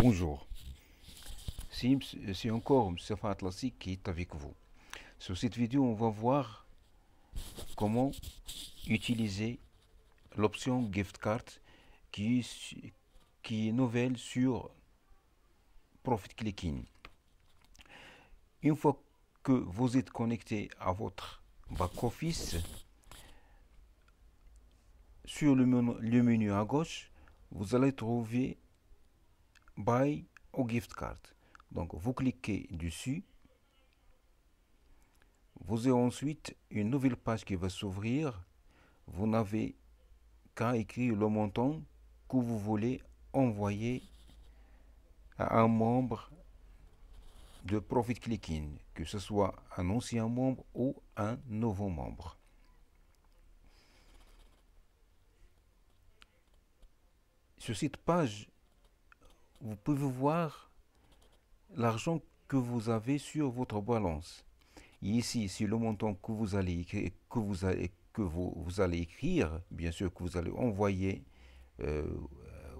Bonjour. C'est encore M. Atlassi qui est avec vous. Sur cette vidéo, on va voir comment utiliser l'option Gift Card qui, est nouvelle sur Profit Clicking. Une fois que vous êtes connecté à votre back-office, sur le menu à gauche, vous allez trouver Buy ou Gift Card. Donc vous cliquez dessus. Vous avez ensuite une nouvelle page qui va s'ouvrir. Vous n'avez qu'à écrire le montant que vous voulez envoyer à un membre de Profit Clicking, que ce soit un ancien membre ou un nouveau membre. Sur cette page, vous pouvez voir l'argent que vous avez sur votre balance. ici, c'est le montant que vous allez écrire, que vous allez, que vous, allez écrire, bien sûr que vous allez envoyer euh,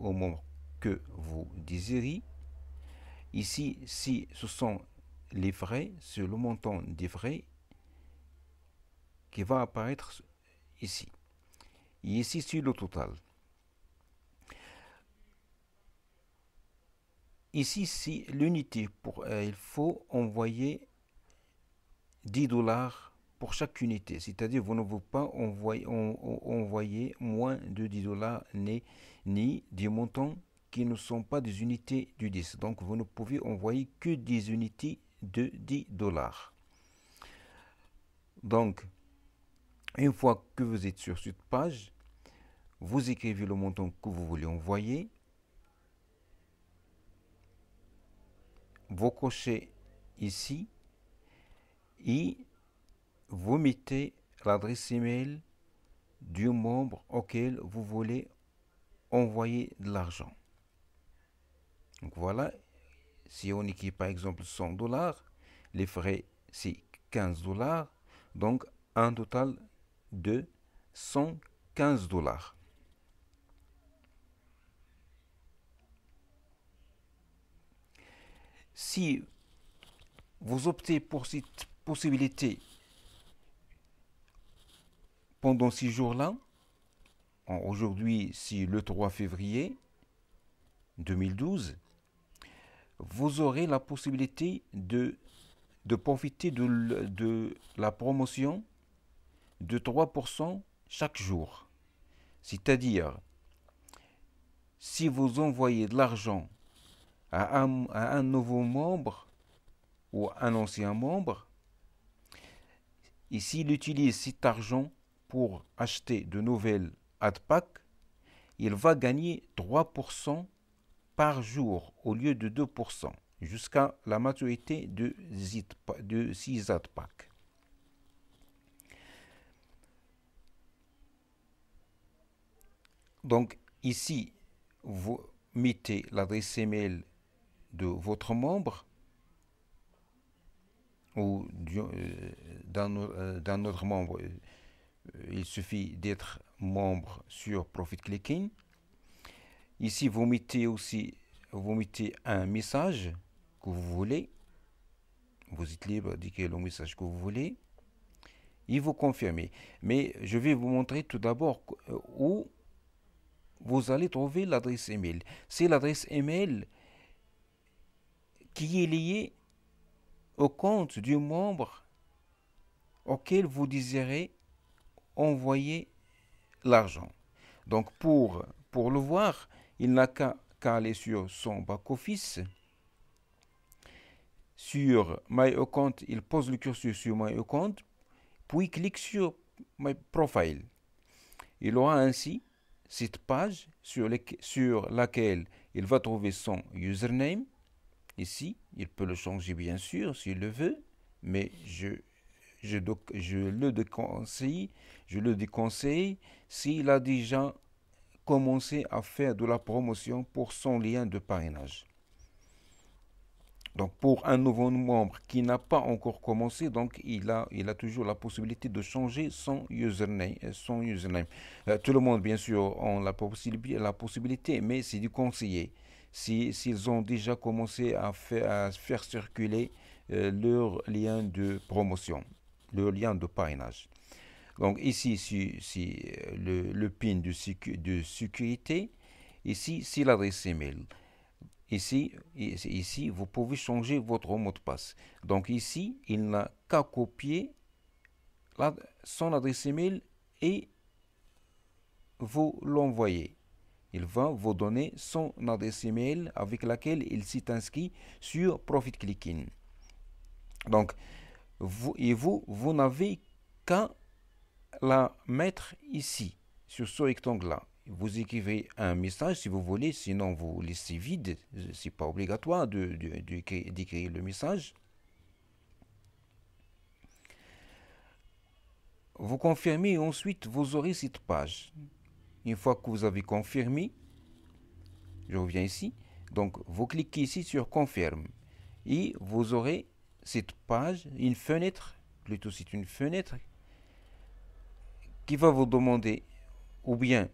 au moment que vous désirez. Ici, si ce sont les frais, c'est le montant des frais qui va apparaître ici. ici, c'est le total. Ici, si l'unité. Euh, il faut envoyer 10 dollars pour chaque unité. C'est-à-dire, vous ne pouvez pas envoyer, moins de 10 dollars ni, des montants qui ne sont pas des unités du 10. Donc, vous ne pouvez envoyer que des unités de 10 dollars. Donc, une fois que vous êtes sur cette page, vous écrivez le montant que vous voulez envoyer. vous cochez ici et vous mettez l'adresse email du membre auquel vous voulez envoyer de l'argent. Donc voilà, si on équipe par exemple 100 dollars, les frais c'est 15 dollars, donc un total de 115 dollars. si vous optez pour cette possibilité pendant ces jours-là, aujourd'hui, c'est le 3 février 2012, vous aurez la possibilité de, profiter de la promotion de 3% chaque jour. C'est-à-dire, si vous envoyez de l'argent à un, nouveau membre ou un ancien membre, et s'il utilise cet argent pour acheter de nouvelles ADPAC, il va gagner 3% par jour au lieu de 2% jusqu'à la maturité de, de 6 ADPAC. Donc ici, vous mettez l'adresse email de votre membre ou euh, euh, d'un autre membre. Euh, il suffit d'être membre sur Profit Clicking. Ici, vous mettez aussi vous mettez un message que vous voulez. Vous êtes libre d'écrire le message que vous voulez. Il vous confirmez. Mais je vais vous montrer tout d'abord où vous allez trouver l'adresse email. C'est l'adresse email qui est lié au compte du membre auquel vous désirez envoyer l'argent. Donc pour, pour le voir, il n'a qu'à aller sur son back-office. Sur My Account, il pose le cursus sur My Account, puis clique sur My Profile. Il aura ainsi cette page sur laquelle il va trouver son username, Ici, il peut le changer bien sûr s'il le veut, mais je, je, le déconseille, je le déconseille s'il a déjà commencé à faire de la promotion pour son lien de parrainage. Donc pour un nouveau membre qui n'a pas encore commencé, donc il a, il a toujours la possibilité de changer son username. Euh, son username. Euh, tout le monde, bien sûr, a la, la possibilité, mais c'est du conseiller s'ils ont déjà commencé à faire, circuler euh, leur lien de promotion, leur lien de parrainage. Donc ici, si, euh, le, PIN de, sécurité, ici, c'est l'adresse email. Ici, ici, vous pouvez changer votre mot de passe. Donc ici, il n'a qu'à copier son adresse email et vous l'envoyez. Il va vous donner son adresse email avec laquelle il s'est inscrit sur Profit Clicking. Donc, vous et vous, vous n'avez qu'à la mettre ici, sur ce rectangle-là. Vous écrivez un message si vous voulez, sinon vous laissez vide. C'est pas obligatoire d'écrire le message. Vous confirmez ensuite vous aurez cette page. Une fois que vous avez confirmé, je reviens ici. Donc, vous cliquez ici sur Confirme et vous aurez cette page, une fenêtre, plutôt c'est une fenêtre qui va vous demander ou bien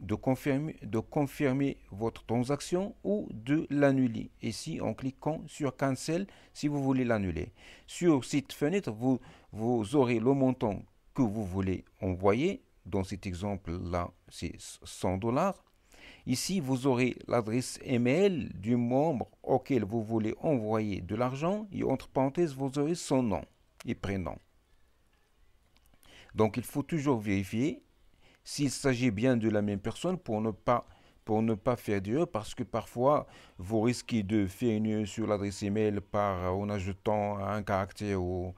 de confirmer, votre transaction ou de l'annuler. Ici, en cliquant sur Cancel si vous voulez l'annuler. Sur cette fenêtre, vous, vous aurez le montant que vous voulez envoyer dans cet exemple-là, c'est 100 dollars. Ici, vous aurez l'adresse email du membre auquel vous voulez envoyer de l'argent et entre parenthèses, vous aurez son nom et prénom. Donc, il faut toujours vérifier s'il s'agit bien de la même personne pour ne pas pour ne pas faire d'erreur parce que parfois vous risquez de faire une erreur sur l'adresse email par en ajoutant un caractère ou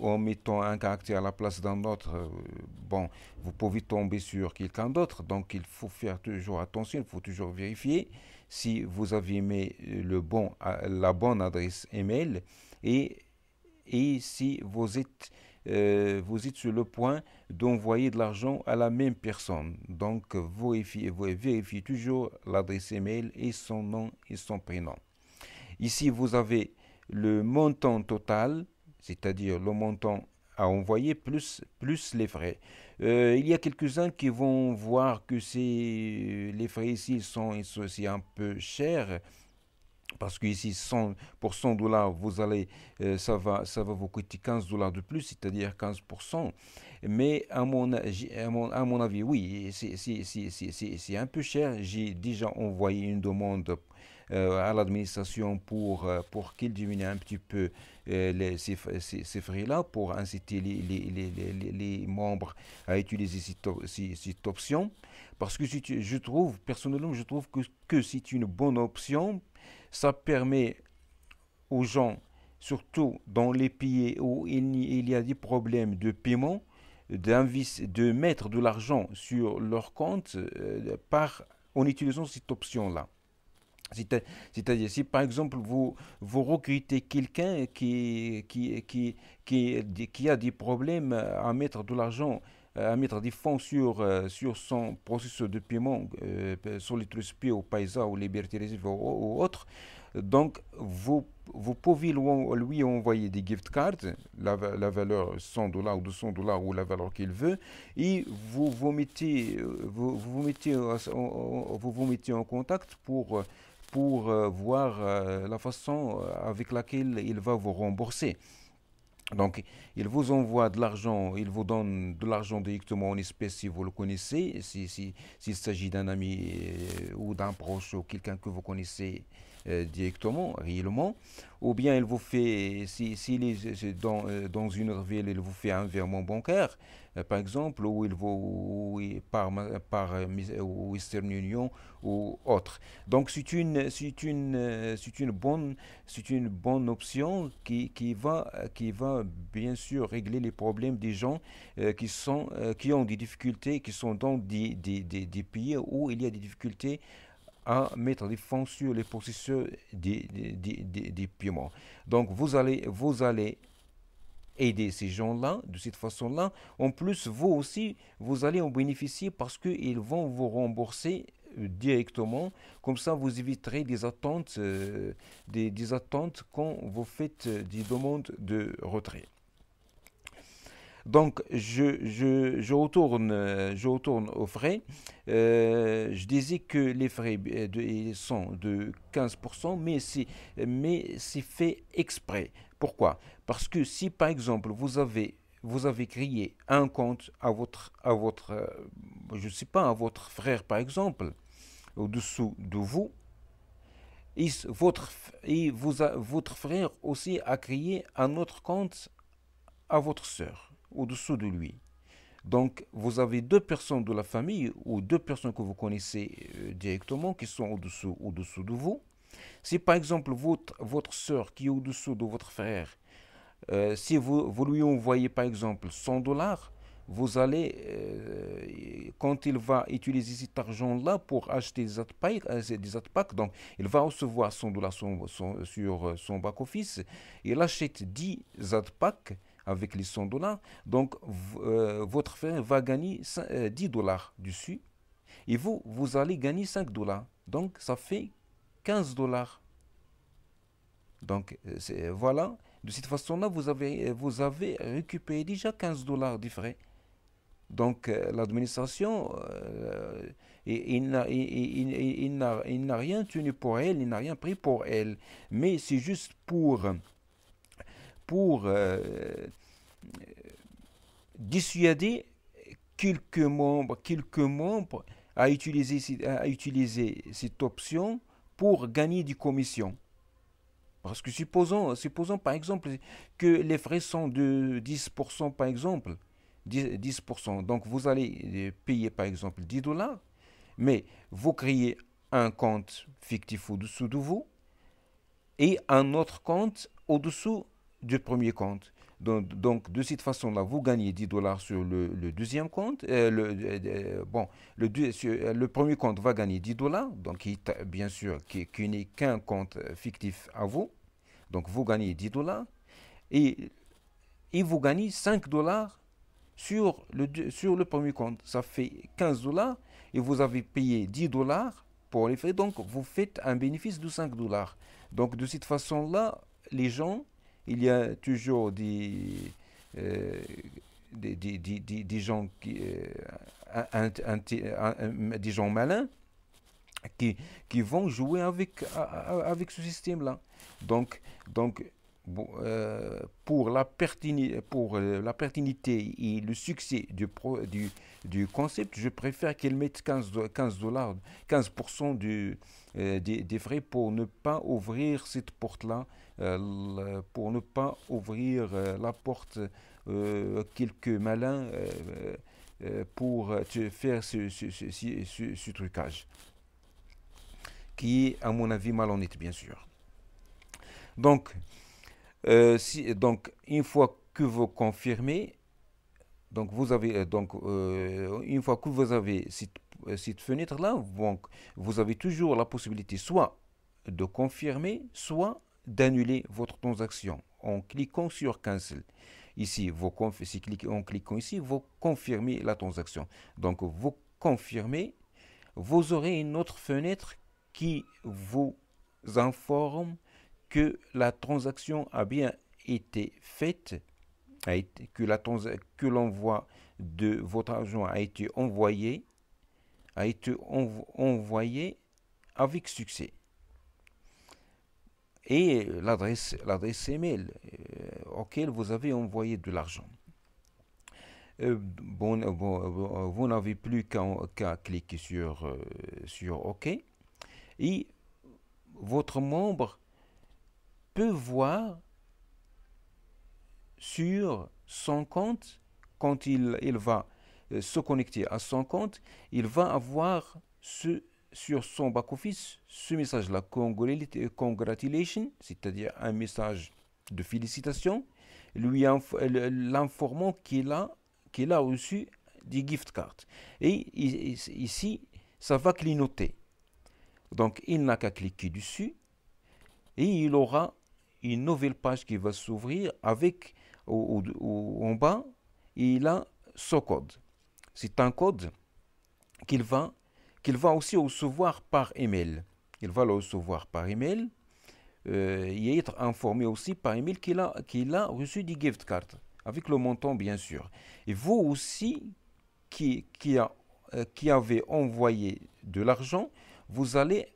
en mettant un caractère à la place d'un autre, euh, bon, vous pouvez tomber sur quelqu'un d'autre. Donc il faut faire toujours attention, il faut toujours vérifier si vous avez mis euh, le bon, euh, la bonne adresse email et, et si vous êtes, vous êtes sur le point d'envoyer de l'argent à la même personne. Donc vous vérifiez toujours l'adresse email et son nom et son prénom. Ici, vous avez le montant total c'est-à-dire le montant à envoyer plus, plus les frais. Euh, il y a quelques-uns qui vont voir que les frais ici sont, ils sont aussi un peu chers. Parce que ici, pour 100 dollars, vous allez, euh, ça, va, ça va vous coûter 15 dollars de plus, c'est-à-dire 15%. Mais à mon, à mon, à mon avis, oui, c'est un peu cher. J'ai déjà envoyé une demande euh, à l'administration pour, euh, pour qu'il diminue un petit peu euh, les, ces, ces, frais-là, pour inciter les, membres à utiliser cette, cette, option. Parce que je trouve, personnellement, je trouve que, que c'est une bonne option. Ça permet aux gens, surtout dans les pays où il, il y a des problèmes de paiement, de mettre de l'argent sur leur compte par, en utilisant cette option-là. C'est-à-dire, si par exemple vous, vous recrutez quelqu'un qui, qui, qui, qui, qui a des problèmes à mettre de l'argent, à mettre des fonds sur, euh, sur son processus de paiement, euh, sur les Pay ou Paisa ou Liberté reserve ou, autre, donc vous, vous pouvez lui, envoyer des gift cards, la, la valeur 100 dollars ou 200 dollars ou la valeur qu'il veut, et vous vous mettez, euh, vous, vous mettez, vous, vous mettez en contact pour pour euh, voir euh, la façon euh, avec laquelle il va vous rembourser. Donc, il vous envoie de l'argent, il vous donne de l'argent directement en espèces si vous le connaissez, s'il si, s'agit d'un ami ou d'un proche ou quelqu'un que vous connaissez directement, réellement. Ou bien il vous fait, s'il si, est dans, dans, une autre ville, il vous fait un virement bancaire. Euh, par exemple, ou il vaut par, par Western euh, euh, Union ou autre. Donc c'est une, c'est une, c'est une bonne, c'est une bonne option qui, qui va, qui va bien sûr régler les problèmes des gens qui sont, qui ont des difficultés, qui sont donc des, des, des, pays où il y a des difficultés à mettre des fonds sur les processus des, des, des, des paiements. Donc vous allez, vous allez aider ces gens-là de cette façon-là. En plus, vous aussi, vous allez en bénéficier parce qu'ils vont vous rembourser euh, directement. Comme ça, vous éviterez des attentes, euh, des attentes quand vous faites euh, des demandes de retrait. Donc, je, je, retourne, je retourne euh, aux frais. Euh, je disais que les frais euh, sont de 15%, mais c'est mais fait exprès. Pourquoi Parce que si, par exemple, vous avez vous avez créé un compte à votre, à votre je sais pas, à votre frère, par exemple, au-dessous de vous, et, votre, et vous votre frère aussi a créé un autre compte à votre soeur, au-dessous de lui. Donc, vous avez deux personnes de la famille ou deux personnes que vous connaissez euh, directement qui sont au-dessous au -dessous de vous. Si par exemple votre, votre soeur qui est au-dessous de votre frère, euh, si vous, vous, lui envoyez par exemple 100 dollars, vous allez, euh, quand il va utiliser cet argent-là pour acheter des adpacks, donc il va recevoir 100 dollars sur son back-office, il achète 10 adpacks avec les 100 dollars. Donc, euh, votre frère va gagner 10 euh, dollars dessus et vous, vous allez gagner 5 dollars. Donc, ça fait 15 dollars. Donc, euh, voilà. De cette façon-là, vous avez, vous avez récupéré déjà 15 dollars du frais. Donc l'administration, euh, il, il, il n'a rien tenu pour elle, il n'a rien pris pour elle. Mais c'est juste pour pour euh, euh, dissuader quelques membres, quelques membres à, utiliser, à utiliser cette option pour gagner des commissions. Parce que supposons, supposons par exemple que les frais sont de 10% par exemple. 10%, Donc vous allez euh, payer par exemple 10 dollars, mais vous créez un compte fictif au-dessous de vous et un autre compte au-dessous du premier compte. Donc, de cette façon-là, vous gagnez 10 dollars sur le, deuxième compte. Euh, le, euh, euh, bon, le, le, premier compte va gagner 10 dollars, donc bien sûr, qui, n'est qu'un compte fictif à vous. Donc vous gagnez 10 dollars et, et vous gagnez 5 dollars sur le, sur le premier compte. Ça fait 15 dollars et vous avez payé 10 dollars pour les frais. Donc vous faites un bénéfice de 5 dollars. Donc de cette façon-là, les gens il y a toujours euh, des, des, des, des, gens qui, euh, un, un, des gens malins qui, qui vont jouer avec, avec ce système-là. Donc, donc euh, pour, la pour euh, la pertinité et le succès du, du, concept, je préfère qu'elle mette 15, dollars, 15% du, euh, des, frais pour ne pas ouvrir cette porte-là, pour ne pas ouvrir la porte quelques malins pour te faire ce, ce trucage, qui est à mon avis malhonnête, bien sûr. Donc, euh, si, donc, une fois que vous confirmez, donc vous avez euh, donc euh, une fois que vous avez cette, fenêtre là, donc, vous avez toujours la possibilité soit de confirmer, soit d'annuler votre transaction en cliquant sur cancel. Ici, vous si en cliquant ici, vous confirmez la transaction. Donc vous confirmez, vous aurez une autre fenêtre qui vous informe que la transaction a bien été faite, que, l'envoi de votre argent a été envoyé, a été envoyé avec succès. Et l'adresse, l'adresse email euh, auquel vous avez envoyé de l'argent. Euh, bon, euh, vous n'avez plus qu'à, cliquer sur, sur OK. Et votre membre voir sur son compte, quand il, il va euh, se connecter à son compte, il va avoir ce, sur son back-office ce message-là, congratulation c'est-à-dire un message de félicitations, lui euh, l'informant qu'il a, qu'il a reçu des gift cards. Et ici, ça va clignoter. Donc, il n'a qu'à cliquer dessus et il aura une nouvelle page qui va s'ouvrir avec au, en bas, il a ce code. C'est un code qu'il va, qu'il va aussi recevoir par email. Il va le recevoir par email euh, et être informé aussi par email qu'il a, qu'il a reçu des gift cards, avec le montant bien sûr. Et vous aussi, qui, qui, a, euh, qui avez envoyé de l'argent, vous allez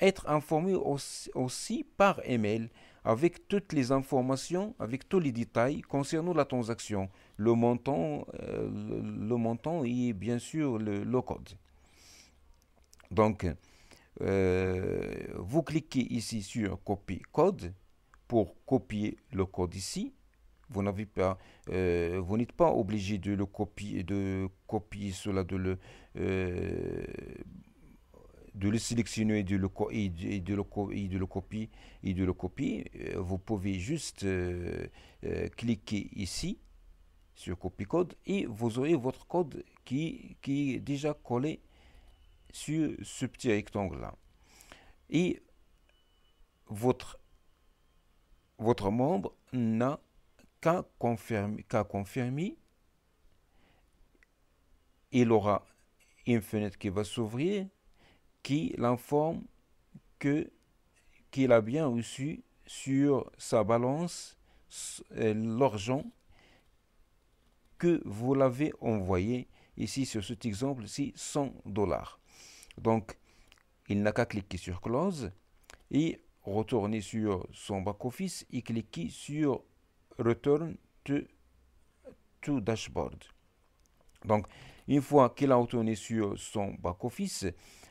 être informé aussi, aussi par email avec toutes les informations, avec tous les détails concernant la transaction, le montant, euh, le, montant et bien sûr le, code. Donc, euh, vous cliquez ici sur copier code pour copier le code ici. Vous n'avez pas, euh, vous n'êtes pas obligé de le copier, de copier cela, de le de le sélectionner et de le, de, le, copier, et de le copier euh, vous pouvez juste euh, euh, cliquer ici sur copy code et vous aurez votre code qui, qui est déjà collé sur ce petit rectangle là. Et votre, votre membre n'a qu'à confirmer, confirmer. Il aura une fenêtre qui va s'ouvrir qui l'informe que qu'il a bien reçu sur sa balance euh, l'argent que vous l'avez envoyé ici sur cet exemple c'est 100 dollars. Donc il n'a qu'à cliquer sur close et retourner sur son back-office et cliquer sur Return to, to Dashboard. Donc, une fois qu'il a retourné sur son back-office,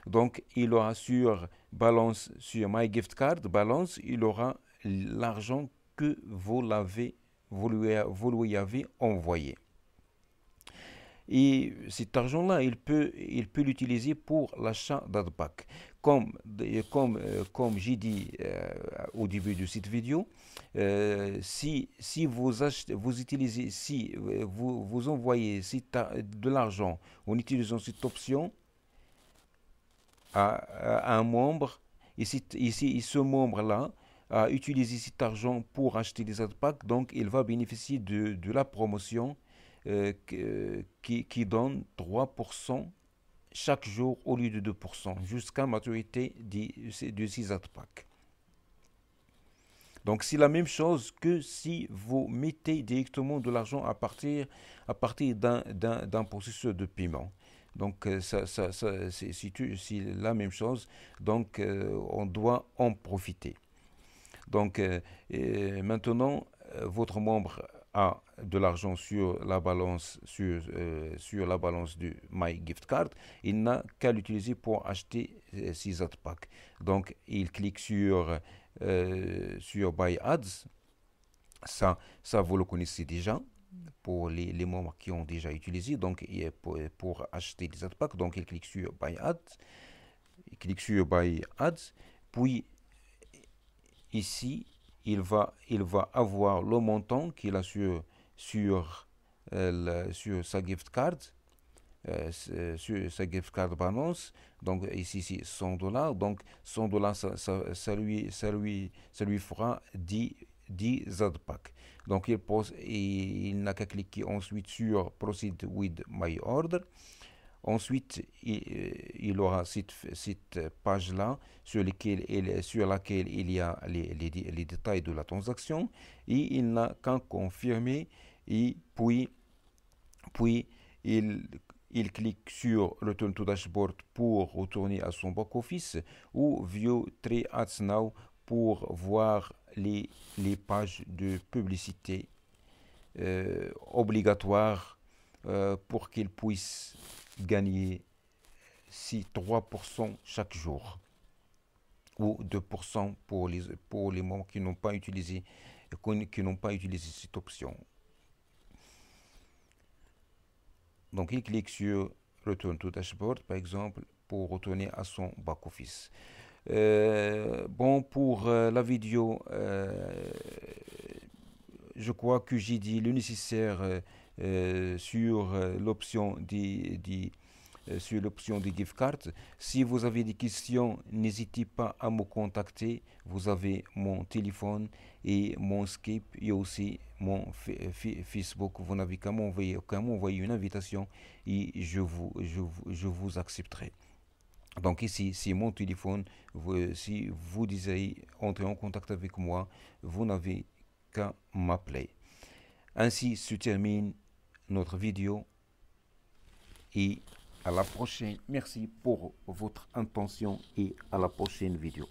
donc, il aura sur balance, sur My Gift Card, balance, il aura l'argent que vous l'avez, lui, avez envoyé. Et cet argent-là, il peut, il peut l'utiliser pour l'achat d'AdPack. Comme, euh, comme, j'ai dit euh, au début de cette vidéo, euh, si, vous vous utilisez, si vous, vous envoyez de l'argent en utilisant cette option, à, un membre, et, ici, ce membre-là a utilisé cet argent pour acheter des AdPacks, donc il va bénéficier de, la promotion euh, qui, donne 3% chaque jour au lieu de 2%, jusqu'à maturité de ces AdPacks. Donc c'est la même chose que si vous mettez directement de l'argent à partir, à partir d'un processus de paiement. Donc, euh, ça, ça, c'est la même chose. Donc, euh, on doit en profiter. Donc, euh, maintenant, votre membre a de l'argent sur la balance sur, sur la balance du My Gift Card, il n'a qu'à l'utiliser pour acheter ses ad packs. Donc il clique sur sur Buy Ads. Ça, ça vous le connaissez déjà pour les, membres qui ont déjà utilisé, donc pour, pour, acheter des ad packs, donc il clique sur Buy Ad, il clique sur Buy Ads, puis ici il va, il va avoir le montant qu'il a sur, sur, euh, sa gift card, euh, euh, sur sa gift card balance. Donc ici, c'est 100 dollars. Donc 100 dollars, ça, lui, lui, ça lui fera 10 10 ad pack. Donc il, pose il n'a qu'à cliquer ensuite sur Proceed with my order. Ensuite, euh, il, aura cette, cette page-là sur, sur, laquelle il y a les, détails de la transaction et il n'a qu'à confirmer et puis, puis il, il clique sur Return to Dashboard pour retourner à son back-office ou View Three Ads Now pour voir les, pages de publicité euh, obligatoires euh, pour qu'ils puissent gagner si 3% chaque jour ou 2% pour les, pour les membres qui n'ont pas utilisé qui n'ont pas utilisé cette option. Donc il clique sur Return to Dashboard par exemple pour retourner à son back-office. Euh, bon, pour euh, la vidéo, euh, je crois que j'ai dit le nécessaire sur l'option des, sur l'option des gift cards. Si vous avez des questions, n'hésitez pas à me contacter. Vous avez mon téléphone et mon Skype et aussi mon Facebook. Vous n'avez qu'à m'envoyer une invitation et je vous, je vous accepterai. Donc ici, c'est mon téléphone, si vous désirez entrer en contact avec moi, vous n'avez qu'à m'appeler. Ainsi se termine notre vidéo et à la prochaine. Merci pour votre attention et à la prochaine vidéo.